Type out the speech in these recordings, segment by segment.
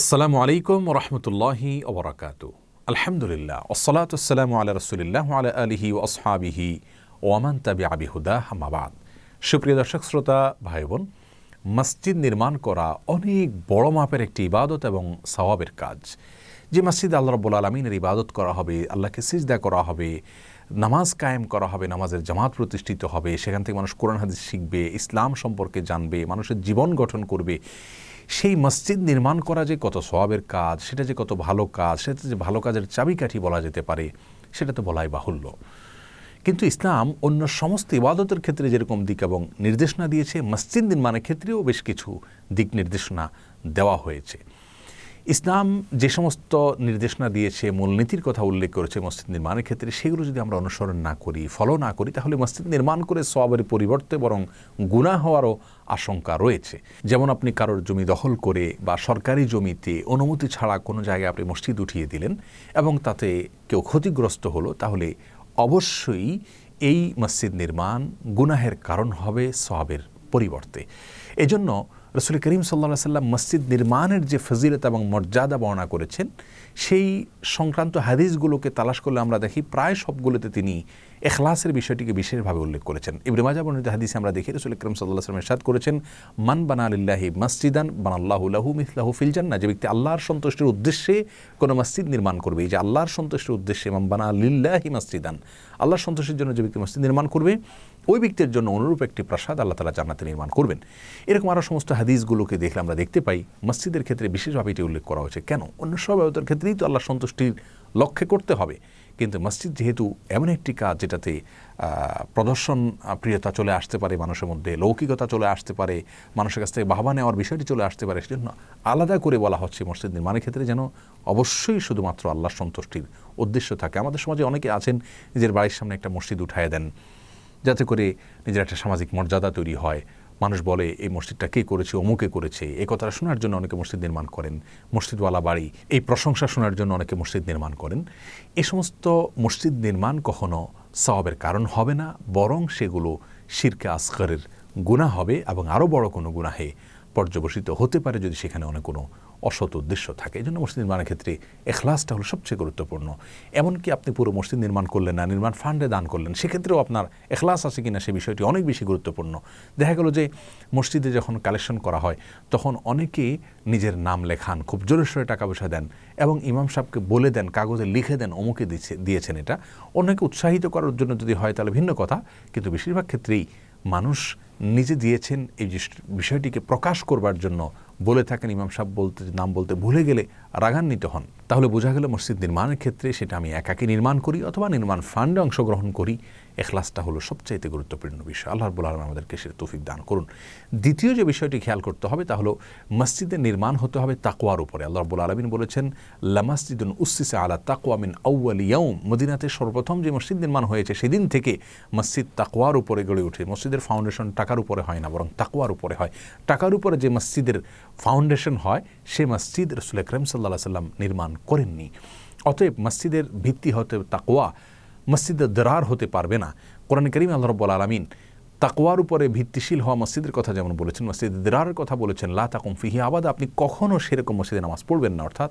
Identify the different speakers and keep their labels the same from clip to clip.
Speaker 1: আসসালামু আলাইকুম রহমতুল্লাহি ওবরাকাত আলহামদুলিল্লাহ ওসলাতাম আল্লাহ রসুলিল্লাহ আলা আলহি ও আসহাবিহি ওয়ামান তাবি আবি হুদা হামাবাদ সুপ্রিয় দর্শক শ্রোতা ভাই বোন মসজিদ নির্মাণ করা অনেক বড় মাপের একটি ইবাদত এবং সওয়াবের কাজ যে মসজিদ আল্লাহ রবুল আলমিনের ইবাদত করা হবে আল্লাহকে সিজদা করা হবে নামাজ কায়েম করা হবে নামাজের জামাত প্রতিষ্ঠিত হবে সেখান থেকে মানুষ কোরআন হাদিস শিখবে ইসলাম সম্পর্কে জানবে মানুষের জীবন গঠন করবে সেই মসজিদ নির্মাণ করা যে কত সবাবের কাজ সেটা যে কত ভালো কাজ সেটা যে ভালো কাজের চাবিকাঠি বলা যেতে পারে সেটা তো বলাই বাহুল্য কিন্তু ইসলাম অন্য সমস্ত ইবাদতের ক্ষেত্রে যেরকম দিক এবং নির্দেশনা দিয়েছে মসজিদ নির্মাণের ক্ষেত্রেও বেশ কিছু দিক নির্দেশনা দেওয়া হয়েছে ইসলাম যে সমস্ত নির্দেশনা দিয়েছে মূলনীতির কথা উল্লেখ করেছে মসজিদ নির্মাণের ক্ষেত্রে সেগুলো যদি আমরা অনুসরণ না করি ফলো না করি তাহলে মসজিদ নির্মাণ করে সবের পরিবর্তে বরং গুণা হওয়ারও আশঙ্কা রয়েছে যেমন আপনি কারোর জমি দখল করে বা সরকারি জমিতে অনুমতি ছাড়া কোনো জায়গায় আপনি মসজিদ উঠিয়ে দিলেন এবং তাতে কেউ ক্ষতিগ্রস্ত হলো তাহলে অবশ্যই এই মসজিদ নির্মাণ গুনাহের কারণ হবে সবের পরিবর্তে এজন্য রসুল করিম সাল্লা সাল্লাম মসজিদ নির্মাণের যে ফজিলত এবং মর্যাদা বর্ণনা করেছেন সেই সংক্রান্ত হাদিসগুলোকে তালাশ করলে আমরা দেখি প্রায় সবগুলোতে তিনি এখলাসের বিষয়টিকে বিশেষভাবে উল্লেখ করেছেন ইবরিমাজা বর্ণিত হাদিসে আমরা দেখি রসুল করিম সাল্লাহ সাল্লাম এরশাদ করেছেন মান বানা আলিল্লাহি মসজিদান বানাল্লাহুল্লাহু মিসলাহু না যে ব্যক্তি আল্লাহর সন্তুষ্টের উদ্দেশ্যে কোনো মসজিদ নির্মাণ করবে এই যে আল্লাহর সন্তুষ্টের উদ্দেশ্যে মান বানা আলিল্লাহি মসজিদান আল্লাহর সন্তোষের জন্য যে ব্যক্তি মসজিদ নির্মাণ করবে ওই ব্যক্তির জন্য অনুরূপ একটি প্রাসাদ আল্লাহ তালা জান্নাতে নির্মাণ করবেন এরকম আরও সমস্ত হাদিসগুলোকে দেখলে আমরা দেখতে পাই মসজিদের ক্ষেত্রে বিশেষভাবে এটি উল্লেখ করা হয়েছে কেন অন্য সব আয়তার ক্ষেত্রেই তো আল্লাহ সন্তুষ্টির লক্ষ্যে করতে হবে কিন্তু মসজিদ যেহেতু এমন একটি কাজ যেটাতে প্রদর্শন প্রিয়তা চলে আসতে পারে মানুষের মধ্যে লৌকিকতা চলে আসতে পারে মানুষের কাছ থেকে বাহবা নেওয়ার বিষয়টি চলে আসতে পারে সেজন্য আলাদা করে বলা হচ্ছে মসজিদ নির্মাণের ক্ষেত্রে যেন অবশ্যই শুধুমাত্র আল্লাহ সন্তুষ্টির উদ্দেশ্য থাকে আমাদের সমাজে অনেকে আছেন নিজের বাড়ির সামনে একটা মসজিদ উঠায় দেন যাতে করে নিজের একটা সামাজিক মর্যাদা তৈরি হয় মানুষ বলে এই মসজিদটা কে করেছে অমুকে করেছে এ কথাটা শোনার জন্য অনেকে মসজিদ নির্মাণ করেন মসজিদওয়ালা বাড়ি এই প্রশংসা শোনার জন্য অনেকে মসজিদ নির্মাণ করেন এ সমস্ত মসজিদ নির্মাণ কখনো সবাবের কারণ হবে না বরং সেগুলো শিরকে আসকারের গুণা হবে এবং আরও বড় কোনো গুণাহে পর্যবসিত হতে পারে যদি সেখানে অনেক কোনো অসৎ উদ্দেশ্য থাকে এই জন্য মসজিদ নির্মাণের ক্ষেত্রে এখলাসটা হলো সবচেয়ে গুরুত্বপূর্ণ এমনকি আপনি পুরো মসজিদ নির্মাণ করলেন না নির্মাণ ফান্ডে দান করলেন সেক্ষেত্রেও আপনার এখলাস আছে কিনা সে বিষয়টি অনেক বেশি গুরুত্বপূর্ণ দেখা গেল যে মসজিদে যখন কালেকশন করা হয় তখন অনেকেই নিজের নাম লেখান খুব জোরেশ্বরে টাকা পয়সা দেন এবং ইমাম সাহেবকে বলে দেন কাগজে লিখে দেন অমুকে দিচ্ছে দিয়েছেন এটা অনেকে উৎসাহিত করার জন্য যদি হয় তাহলে ভিন্ন কথা কিন্তু বেশিরভাগ ক্ষেত্রেই মানুষ নিজে দিয়েছেন এই বিষয়টিকে প্রকাশ করবার জন্য বলে থাকেন ইমাম সাহেব বলতে নাম বলতে ভুলে গেলে রাগান্বিত হন তাহলে বোঝা গেল মসজিদ নির্মাণের ক্ষেত্রে সেটা আমি একাকে নির্মাণ করি অথবা নির্মাণ ফান্ডে অংশগ্রহণ করি এখলাসটা হলো সবচাইতে গুরুত্বপূর্ণ বিষয় আল্লাহ রবুল আলম আমাদেরকে সে তৌফিক দান করুন দ্বিতীয় যে বিষয়টি খেয়াল করতে হবে তা হলো মসজিদের নির্মাণ হতে হবে তাকোয়ার উপরে আল্লাহ রবুল আলমিন বলেছেন লামাসজিদুন উসিসা আলা তাকোয়ামিন ইয়ৌ মদিনাতে সর্বপ্রথম যে মসজিদ নির্মাণ হয়েছে সেদিন থেকে মসজিদ তাকোয়ার উপরে গড়ে ওঠে মসজিদের ফাউন্ডেশন টাকার উপরে হয় না বরং তাকোয়ার উপরে হয় টাকার উপরে যে মসজিদের ফাউন্ডেশন হয় সে মসজিদ রসুল আকরম সাল্লাহ সাল্লাম নির্মাণ করেননি অতএব মসজিদের ভিত্তি হতে তাকোয়া মসজিদের দরার হতে পারবে না কোরআন করিম আল্লাহ রব্বুল আলমিন তাকওয়ার উপরে ভিত্তিশীল হওয়া মসজিদের কথা যেমন বলেছেন মসজিদ দরারের কথা বলেছেন লা তাকুম ফিহি আবাদ আপনি কখনও সেরকম মসজিদে নামাজ পড়বেন না অর্থাৎ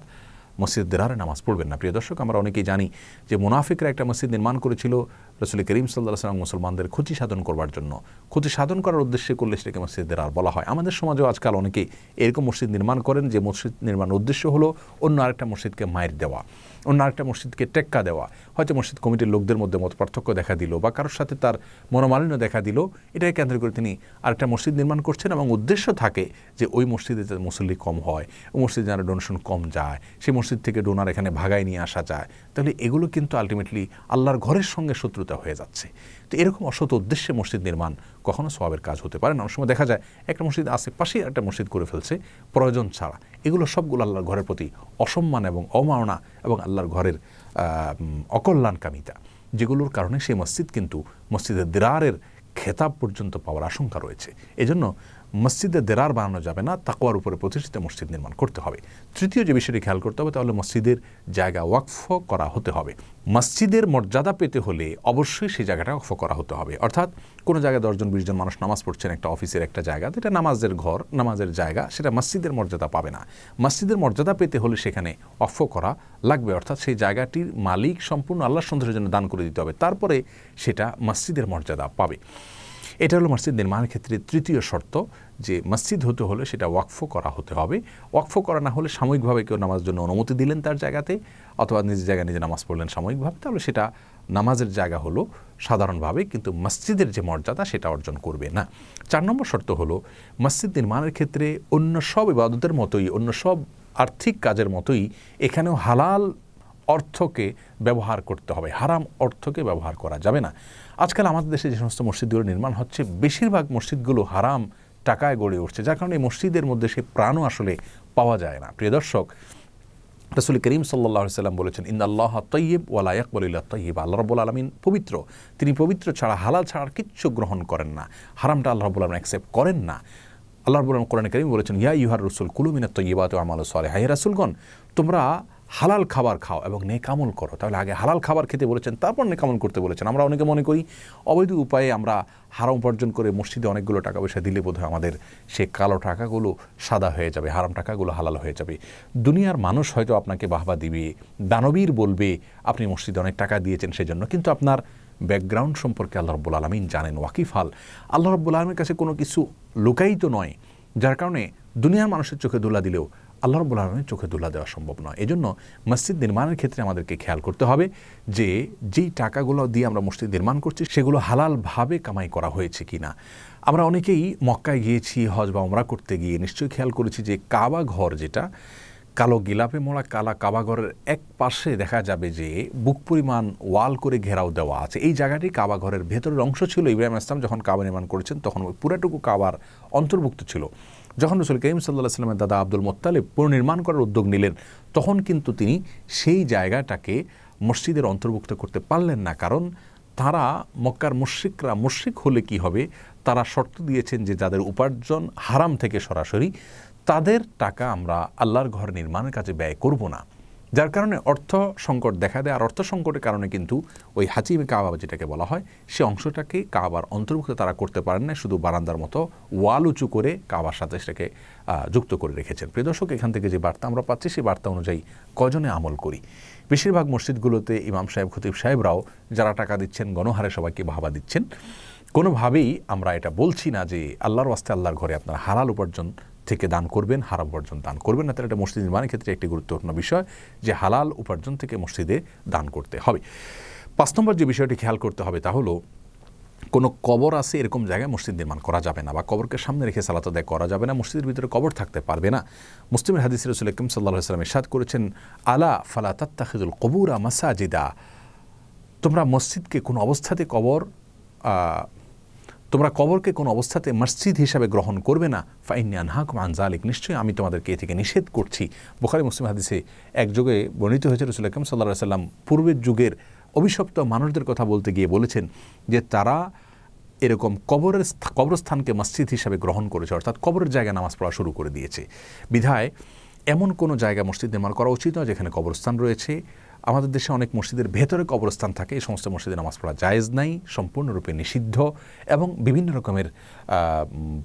Speaker 1: মসজিদ দেরারে নামাজ পড়বেন না প্রিয় দর্শক আমরা অনেকেই জানি যে মুনাফিকরা একটা মসজিদ নির্মাণ করেছিল রসুল করিম সাল্লাহ সাল্লাম মুসলমানদের ক্ষতি সাধন করবার জন্য ক্ষতি সাধন করার উদ্দেশ্যে করলে সেটাকে মসজিদ দেরার বলা হয় আমাদের সমাজেও আজকাল অনেকেই এরকম মসজিদ নির্মাণ করেন যে মসজিদ নির্মাণের উদ্দেশ্য হলো অন্য আরেকটা মসজিদকে মায়ের দেওয়া অন্য আরেকটা মসজিদকে টেক্কা দেওয়া হয়তো মসজিদ কমিটির লোকদের মধ্যে মত পার্থক্য দেখা দিল বা কারোর সাথে তার মনোমালিন্য দেখা দিল এটাকে কেন্দ্র করে তিনি আরেকটা মসজিদ নির্মাণ করছেন এবং উদ্দেশ্য থাকে যে ওই মসজিদে যাতে মুসল্লি কম হয় ওই মসজিদে যারা ডোনেশন কম যায় সেই মসজিদ থেকে ডোনার এখানে ভাগায় নিয়ে আসা যায় তাহলে এগুলো কিন্তু আলটিমেটলি আল্লাহর ঘরের সঙ্গে শত্রুতা হয়ে যাচ্ছে তো এরকম অসৎ উদ্দেশ্যে মসজিদ নির্মাণ কখনো সবাবের কাজ হতে পারে না অনেক সময় দেখা যায় একটা মসজিদ আশেপাশে একটা মসজিদ করে ফেলছে প্রয়োজন ছাড়া এগুলো সবগুলো আল্লাহর ঘরের প্রতি অসম্মান এবং অমাওনা এবং আল্লাহর ঘরের অকল্যাণকামিতা যেগুলোর কারণে সেই মসজিদ কিন্তু মসজিদের দিরারের খেতাব পর্যন্ত পাওয়ার আশঙ্কা রয়েছে এজন্য মসজিদে দেরার বানানো যাবে না তাকোয়ার উপরে প্রতিষ্ঠিত মসজিদ নির্মাণ করতে হবে তৃতীয় যে বিষয়টি খেয়াল করতে হবে তাহলে মসজিদের জায়গা ওয়াকফ করা হতে হবে মসজিদের মর্যাদা পেতে হলে অবশ্যই সেই জায়গাটা ওয়াকফ করা হতে হবে অর্থাৎ কোনো জায়গায় দশজন বিশজন মানুষ নামাজ পড়ছেন একটা অফিসের একটা জায়গা এটা নামাজের ঘর নামাজের জায়গা সেটা মসজিদের মর্যাদা পাবে না মসজিদের মর্যাদা পেতে হলে সেখানে অফ করা লাগবে অর্থাৎ সেই জায়গাটির মালিক সম্পূর্ণ আল্লাহ সন্দেহের জন্য দান করে দিতে হবে তারপরে সেটা মসজিদের মর্যাদা পাবে এটা হলো মসজিদ নির্মাণের ক্ষেত্রে তৃতীয় শর্ত যে মসজিদ হতে হলে সেটা ওয়াকফো করা হতে হবে ওয়াকফো করা না হলে সাময়িকভাবে কেউ নামাজের জন্য অনুমতি দিলেন তার জায়গাতে অথবা নিজের জায়গায় নিজে নামাজ পড়লেন সাময়িকভাবে তাহলে সেটা নামাজের জায়গা হলো সাধারণভাবে কিন্তু মসজিদের যে মর্যাদা সেটা অর্জন করবে না চার নম্বর শর্ত হলো মসজিদ নির্মাণের ক্ষেত্রে অন্য সব ইবাদতের মতোই অন্য সব আর্থিক কাজের মতোই এখানেও হালাল অর্থকে ব্যবহার করতে হবে হারাম অর্থকে ব্যবহার করা যাবে না আজকাল আমাদের দেশে যে সমস্ত মসজিদগুলো নির্মাণ হচ্ছে বেশিরভাগ মসজিদগুলো হারাম টাকায় গড়ে উঠছে যার কারণে মসজিদের মধ্যে সে প্রাণও আসলে পাওয়া যায় না প্রিয় দর্শক রসুল করিম সাল্লাহ সাল্লাম বলেছেন ইন আল্লাহ তৈব ওয়ালা ইকবলিল্লা তৈব আল্লাহ রবুল আলমিন পবিত্র তিনি পবিত্র ছাড়া হালাল ছাড়ার কিচ্ছু গ্রহণ করেন না হারামটা আল্লাহ রবুল আলম অ্যাকসেপ্ট করেন না আল্লাহ রবুল আলম কোরআন করিম বলেছেন ইয়া ইউহার রসুল কুলুমিনা তৈবাত আমাল সরে হাই রাসুলগণ তোমরা হালাল খাবার খাও এবং নেকামল করো তাহলে আগে হালাল খাবার খেতে বলেছেন তারপর নেকামল করতে বলেছেন আমরা অনেকে মনে করি অবৈধ উপায়ে আমরা হারাম উপার্জন করে মসজিদে অনেকগুলো টাকা পয়সা দিলে বোধহয় আমাদের সে কালো টাকাগুলো সাদা হয়ে যাবে হারাম টাকাগুলো হালাল হয়ে যাবে দুনিয়ার মানুষ হয়তো আপনাকে বাহবা দিবে দানবীর বলবে আপনি মসজিদে অনেক টাকা দিয়েছেন সেজন্য কিন্তু আপনার ব্যাকগ্রাউন্ড সম্পর্কে আল্লাহ রব্বুল আলমিন জানেন হাল আল্লাহ রব্বুল আলমের কাছে কোনো কিছু লুকায়িত নয় যার কারণে দুনিয়ার মানুষের চোখে দোলা দিলেও আল্লাহ রব্বুল আলমের চোখে তুলা দেওয়া সম্ভব নয় এই জন্য মসজিদ নির্মাণের ক্ষেত্রে আমাদেরকে খেয়াল করতে হবে যে যেই টাকাগুলো দিয়ে আমরা মসজিদ নির্মাণ করছি সেগুলো হালালভাবে কামাই করা হয়েছে কি না আমরা অনেকেই মক্কায় গিয়েছি হজ বা ওমরা করতে গিয়ে নিশ্চয়ই খেয়াল করেছি যে কাবা ঘর যেটা কালো গিলাপে মোড়া কালা কাবাঘরের এক পাশে দেখা যাবে যে বুক পরিমাণ ওয়াল করে ঘেরাও দেওয়া আছে এই জায়গাটি কাবাঘরের ভেতরের অংশ ছিল ইব্রাহিম ইসলাম যখন কাবা নির্মাণ করেছেন তখন পুরাটুকু কাবার অন্তর্ভুক্ত ছিল যখন রসুল করিম সাল্লাহ সাল্লামের দাদা আব্দুল মোত্তালেব পুনর্নির্মাণ করার উদ্যোগ নিলেন তখন কিন্তু তিনি সেই জায়গাটাকে মসজিদের অন্তর্ভুক্ত করতে পারলেন না কারণ তারা মক্কার মুশ্রিকরা মুশ্রিক হলে কি হবে তারা শর্ত দিয়েছেন যে যাদের উপার্জন হারাম থেকে সরাসরি তাদের টাকা আমরা আল্লাহর ঘর নির্মাণের কাজে ব্যয় করব না যার কারণে অর্থ সংকট দেখা দেয় আর অর্থ সংকটের কারণে কিন্তু ওই হাচিমে কাবা যেটাকে বলা হয় সে অংশটাকে কাবার অন্তর্ভুক্ত তারা করতে পারেন না শুধু বারান্দার মতো ওয়াল উঁচু করে কাবার সাথে সেটাকে যুক্ত করে রেখেছেন প্রিয় দর্শক এখান থেকে যে বার্তা আমরা পাচ্ছি সেই বার্তা অনুযায়ী কজনে আমল করি বেশিরভাগ মসজিদগুলোতে ইমাম সাহেব খতিব সাহেবরাও যারা টাকা দিচ্ছেন গণহারে সবাইকে ভাবা দিচ্ছেন কোনোভাবেই আমরা এটা বলছি না যে আল্লাহর ওয়াস্তে আল্লাহর ঘরে আপনার হালাল উপার্জন থেকে দান করবেন হারাম বর্জন দান করবেন না তাহলে এটা মসজিদ নির্মাণের ক্ষেত্রে একটি গুরুত্বপূর্ণ বিষয় যে হালাল উপার্জন থেকে মসজিদে দান করতে হবে পাঁচ নম্বর যে বিষয়টি খেয়াল করতে হবে তা হলো কোনো কবর আছে এরকম জায়গায় মসজিদ নির্মাণ করা যাবে না বা কবরকে সামনে রেখে সালাত আদায় করা যাবে না মসজিদের ভিতরে কবর থাকতে পারবে না মুসলিমের হাদিস রসুল ইকম সাল্লাহ ইসলাম ইসাদ করেছেন আলা ফালা তাত্তাহিদুল কবুরা মাসাজিদা তোমরা মসজিদকে কোনো অবস্থাতে কবর তোমরা কবরকে কোনো অবস্থাতে মসজিদ হিসাবে গ্রহণ করবে না ফাইনি আনহাকুম আনজালিক নিশ্চয়ই আমি তোমাদেরকে এ থেকে নিষেধ করছি বোখারি মুসলিম হাদিসে যুগে বর্ণিত হয়েছে রসুল আকরম সাল্লা সাল্লাম পূর্বের যুগের অভিশপ্ত মানুষদের কথা বলতে গিয়ে বলেছেন যে তারা এরকম কবরের কবরস্থানকে মসজিদ হিসাবে গ্রহণ করেছে অর্থাৎ কবরের জায়গায় নামাজ পড়া শুরু করে দিয়েছে বিধায় এমন কোনো জায়গা মসজিদ নির্মাণ করা উচিত নয় যেখানে কবরস্থান রয়েছে আমাদের দেশে অনেক মসজিদের ভেতরে কবরস্থান থাকে এই সমস্ত মসজিদে নামাজ পড়া জায়েজ নাই সম্পূর্ণরূপে নিষিদ্ধ এবং বিভিন্ন রকমের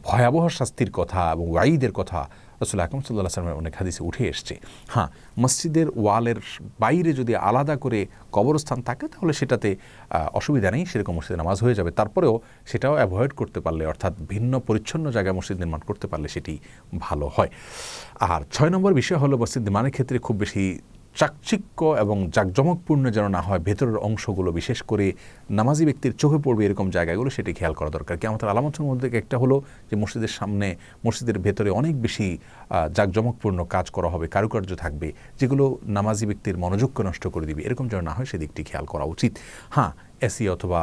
Speaker 1: ভয়াবহ শাস্তির কথা এবং ওয়াইদের কথা রসুল আকম সাল্লাহ সাল্লামের অনেক হাদিসে উঠে এসছে হ্যাঁ মসজিদের ওয়ালের বাইরে যদি আলাদা করে কবরস্থান থাকে তাহলে সেটাতে অসুবিধা নেই সেরকম মসজিদে নামাজ হয়ে যাবে তারপরেও সেটাও অ্যাভয়েড করতে পারলে অর্থাৎ ভিন্ন পরিচ্ছন্ন জায়গায় মসজিদ নির্মাণ করতে পারলে সেটি ভালো হয় আর ছয় নম্বর বিষয় হলো মসজিদ নির্মাণের ক্ষেত্রে খুব বেশি চাকচিক্য এবং জাকজমকপূর্ণ যেন না হয় ভেতরের অংশগুলো বিশেষ করে নামাজি ব্যক্তির চোখে পড়বে এরকম জায়গাগুলো সেটি খেয়াল করা দরকার কি আমাদের আলামতের মধ্যে একটা হলো যে মসজিদের সামনে মসজিদের ভেতরে অনেক বেশি জাকজমকপূর্ণ কাজ করা হবে কারুকার্য থাকবে যেগুলো নামাজি ব্যক্তির মনোযোগকে নষ্ট করে দিবে এরকম যেন না হয় সেদিকটি খেয়াল করা উচিত হ্যাঁ এসি অথবা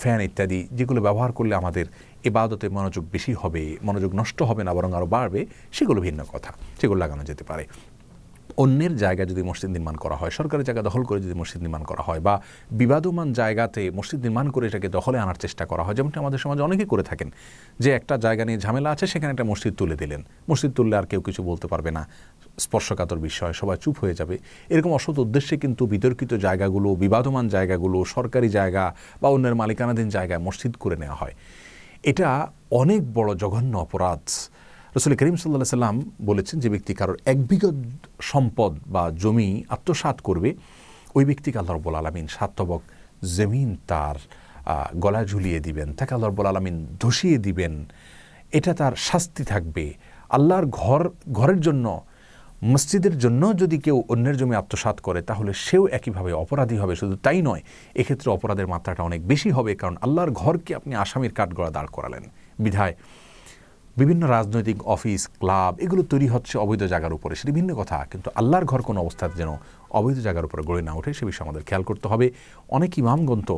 Speaker 1: ফ্যান ইত্যাদি যেগুলো ব্যবহার করলে আমাদের এবাদতে মনোযোগ বেশি হবে মনোযোগ নষ্ট হবে না বরং আরও বাড়বে সেগুলো ভিন্ন কথা সেগুলো লাগানো যেতে পারে অন্যের জায়গায় যদি মসজিদ নির্মাণ করা হয় সরকারের জায়গা দখল করে যদি মসজিদ নির্মাণ করা হয় বা বিবাদমান জায়গাতে মসজিদ নির্মাণ করে এটাকে দখলে আনার চেষ্টা করা হয় যেমনটি আমাদের সমাজে অনেকেই করে থাকেন যে একটা জায়গা নিয়ে ঝামেলা আছে সেখানে একটা মসজিদ তুলে দিলেন মসজিদ তুললে আর কেউ কিছু বলতে পারবে না স্পর্শকাতর বিষয় সবাই চুপ হয়ে যাবে এরকম অসৎ উদ্দেশ্যে কিন্তু বিতর্কিত জায়গাগুলো বিবাদমান জায়গাগুলো সরকারি জায়গা বা অন্যের মালিকানাধীন জায়গায় মসজিদ করে নেওয়া হয় এটা অনেক বড় জঘন্য অপরাধ রসুল করিম সাল্লাহ সাল্লাম বলেছেন যে ব্যক্তি কারোর এক বিগত সম্পদ বা জমি আত্মসাত করবে ওই ব্যক্তিকে আল্লাহ রব্বুল আলমিন সাতবক জমিন তার গলা ঝুলিয়ে দিবেন তাকে আল্লাহ রব্বুল আলমিন ধসিয়ে দিবেন এটা তার শাস্তি থাকবে আল্লাহর ঘর ঘরের জন্য মসজিদের জন্য যদি কেউ অন্যের জমি আত্মসাত করে তাহলে সেও একইভাবে অপরাধী হবে শুধু তাই নয় এক্ষেত্রে অপরাধের মাত্রাটা অনেক বেশি হবে কারণ আল্লাহর ঘরকে আপনি আসামির কাঠগড়া দাঁড় করালেন বিধায় বিভিন্ন রাজনৈতিক অফিস ক্লাব এগুলো তৈরি হচ্ছে অবৈধ জায়গার উপরে সেটি ভিন্ন কথা কিন্তু আল্লাহর ঘর কোনো অবস্থাতে যেন অবৈধ জায়গার উপরে গড়ে না ওঠে সে বিষয়ে আমাদের খেয়াল করতে হবে অনেক ইমামগন্ত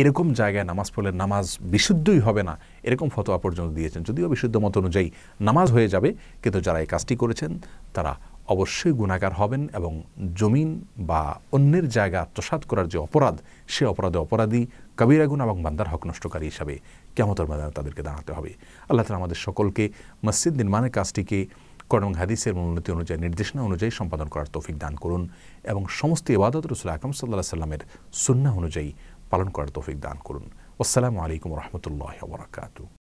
Speaker 1: এরকম জায়গায় নামাজ পড়লে নামাজ বিশুদ্ধই হবে না এরকম ফতোয়া পর্যন্ত দিয়েছেন যদিও বিশুদ্ধ মত অনুযায়ী নামাজ হয়ে যাবে কিন্তু যারা এই কাজটি করেছেন তারা অবশ্যই গুণাকার হবেন এবং জমিন বা অন্যের জায়গা আত্মসাত করার যে অপরাধ সে অপরাধে অপরাধী কবিরাগুণ এবং বান্দার হক নষ্টকারী হিসাবে কেমতর ময়দানে তাদেরকে দাঁড়াতে হবে আল্লাহ তালা আমাদের সকলকে মসজিদ নির্মাণের কাজটিকে করণ হাদিসের মনোনীতি অনুযায়ী নির্দেশনা অনুযায়ী সম্পাদন করার তৌফিক দান করুন এবং সমস্ত ইবাদত রসুল আকরম সাল্লাহ সাল্লামের সুন্না অনুযায়ী পালন করার তৌফিক দান করুন আসসালামু আলাইকুম রহমতুল্লাহ বরাকাতু